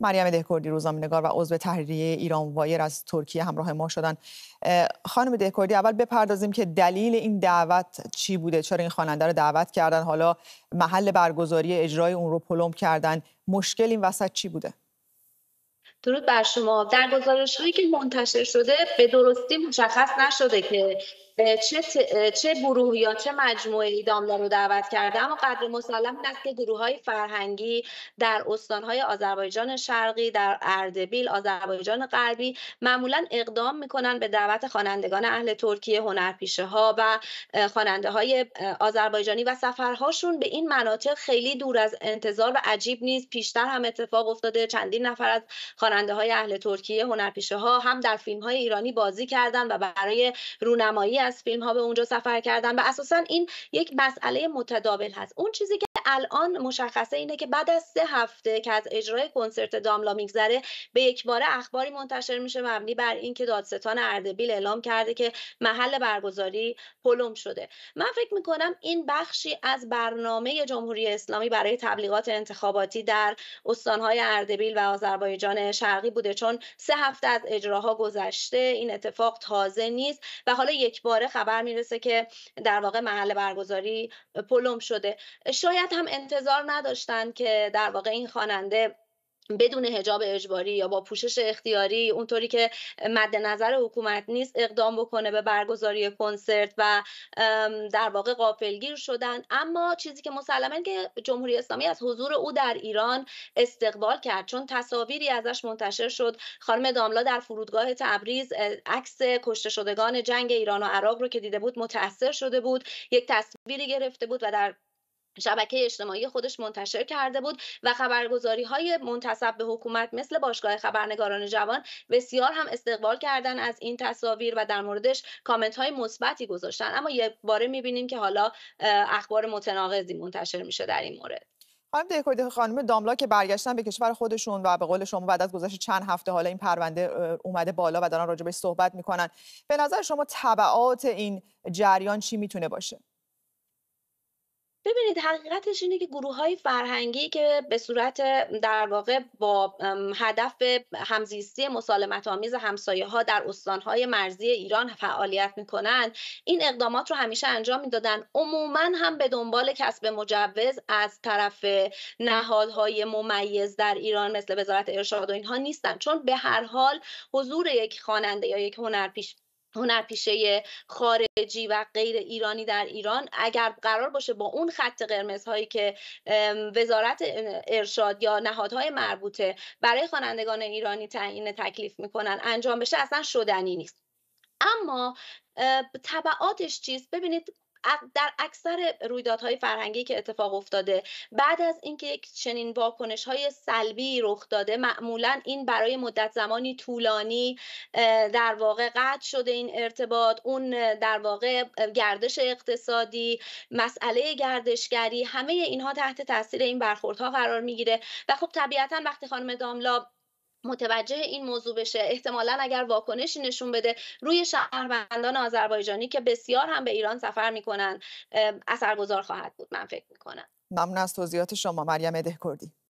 مریم دهکردی روزنامه‌نگار و عضو تحریریه ایران وایر از ترکیه همراه ما شدن خانم دهکردی اول بپردازیم که دلیل این دعوت چی بوده چرا این خواننده رو دعوت کردن حالا محل برگزاری اجرای اون رو پلم کردن مشکل این وسط چی بوده درود بر شما در گزارش هایی که منتشر شده به درستی مشخص نشده که چه, چه گروه یا چه مجموعه ای رو دعوت کرده اما قدر مسلم است که گروه های فرهنگی در استانهای آذربایجان شرقی در اردبیل آذربایجان غربی معمولا اقدام میکنن به دعوت خوانندگان اهل ترکیه هنرپیشه ها و خواننده های آذربایجانی و سفرهاشون به این مناطق خیلی دور از انتظار و عجیب نیست پیشتر هم اتفاق افتاده چندین نفر از خواننده های اهل ترکیه هنرپیشه ها هم در فیلم های ایرانی بازی کردن و برای رونمایی از فیلم ها به اونجا سفر کردن و اساسا این یک مسئله متداول هست اون چیزی که الان مشخصه اینه که بعد از سه هفته که از اجرای کنسرت داملا میگذره به یکباره اخباری منتشر میشه مبنی بر اینکه دادستان اردبیل اعلام کرده که محل برگزاری پلم شده من فکر میکنم این بخشی از برنامه جمهوری اسلامی برای تبلیغات انتخاباتی در استانهای اردبیل و آذربایجان شرقی بوده چون سه هفته از اجراها گذشته این اتفاق تازه نیست و حالا یک دوباره خبر میرسه که در واقع محل برگزاری پلم شده شاید هم انتظار نداشتند که در واقع این خواننده بدون هجاب اجباری یا با پوشش اختیاری اونطوری که مد نظر حکومت نیست اقدام بکنه به برگزاری کنسرت و در واقع قافلگیر شدن اما چیزی که مسلما که جمهوری اسلامی از حضور او در ایران استقبال کرد چون تصاویری ازش منتشر شد خانم داملا در فرودگاه تبریز عکس کشته شدگان جنگ ایران و عراق رو که دیده بود متاثر شده بود یک تصویری گرفته بود و در شبکه اجتماعی خودش منتشر کرده بود و خبرگزاری های منتصب به حکومت مثل باشگاه خبرنگاران جوان بسیار هم استقبال کردن از این تصاویر و در موردش کامنت های مثبتی گذاشتن اما یه باره میبینیم که حالا اخبار متناقضی منتشر میشه در این مورد خانم دکوردی خانم داملا که برگشتن به کشور خودشون و به قول شما بعد از گذشت چند هفته حالا این پرونده اومده بالا و دارن راجبش صحبت میکنن به نظر شما تبعات این جریان چی میتونه باشه ببینید حقیقتش اینه که گروه های فرهنگی که به صورت در واقع با هدف همزیستی مسالمت آمیز همسایه ها در استان های مرزی ایران فعالیت میکنند این اقدامات رو همیشه انجام میدادن عموما هم به دنبال کسب مجوز از طرف نهادهای ممیز در ایران مثل وزارت ارشاد و اینها نیستن چون به هر حال حضور یک خواننده یا یک هنرپیشه هنرپیشه خارجی و غیر ایرانی در ایران اگر قرار باشه با اون خط قرمز هایی که وزارت ارشاد یا نهادهای مربوطه برای خوانندگان ایرانی تعیین تکلیف میکنن انجام بشه اصلا شدنی نیست اما تبعاتش چیست ببینید در اکثر رویدادهای فرهنگی که اتفاق افتاده بعد از اینکه چنین واکنش های سلبی رخ داده معمولا این برای مدت زمانی طولانی در واقع قطع شده این ارتباط اون در واقع گردش اقتصادی مسئله گردشگری همه اینها تحت تاثیر این برخوردها قرار میگیره و خب طبیعتا وقتی خانم داملا متوجه این موضوع بشه احتمالا اگر واکنشی نشون بده روی شهروندان آذربایجانی که بسیار هم به ایران سفر میکنن اثرگذار خواهد بود من فکر میکنم ممنون از توضیحات شما مریم دهکردی